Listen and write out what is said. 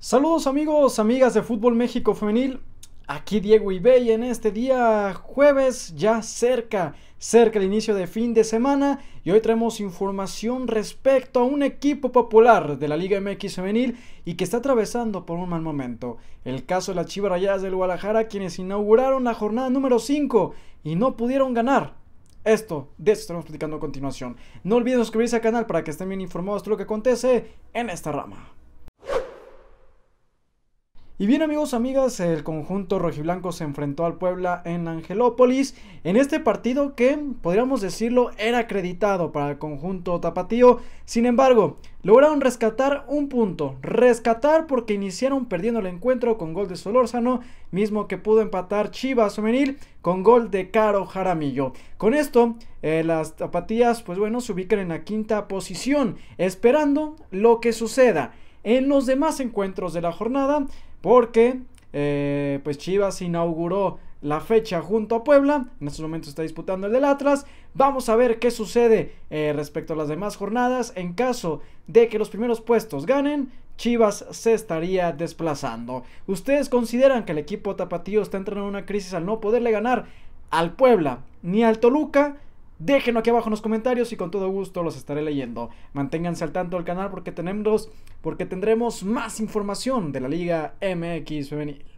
Saludos amigos, amigas de Fútbol México Femenil. Aquí Diego Ibey en este día jueves, ya cerca, cerca el inicio de fin de semana. Y hoy traemos información respecto a un equipo popular de la Liga MX Femenil y que está atravesando por un mal momento. El caso de las Chivas del Guadalajara, quienes inauguraron la jornada número 5 y no pudieron ganar. Esto, de esto estamos platicando a continuación. No olviden suscribirse al canal para que estén bien informados de lo que acontece en esta rama. Y bien amigos, amigas, el conjunto rojiblanco se enfrentó al Puebla en Angelópolis, en este partido que, podríamos decirlo, era acreditado para el conjunto tapatío, sin embargo, lograron rescatar un punto, rescatar porque iniciaron perdiendo el encuentro con gol de Solórzano, mismo que pudo empatar Chivas Femenil con gol de Caro Jaramillo. Con esto, eh, las tapatías, pues bueno, se ubican en la quinta posición, esperando lo que suceda en los demás encuentros de la jornada, porque eh, pues Chivas inauguró la fecha junto a Puebla. En estos momentos está disputando el del Atlas. Vamos a ver qué sucede eh, respecto a las demás jornadas. En caso de que los primeros puestos ganen, Chivas se estaría desplazando. ¿Ustedes consideran que el equipo tapatío está entrando en una crisis al no poderle ganar al Puebla ni al Toluca? Déjenlo aquí abajo en los comentarios y con todo gusto los estaré leyendo. Manténganse al tanto del canal porque, tenemos, porque tendremos más información de la Liga MX Femenil.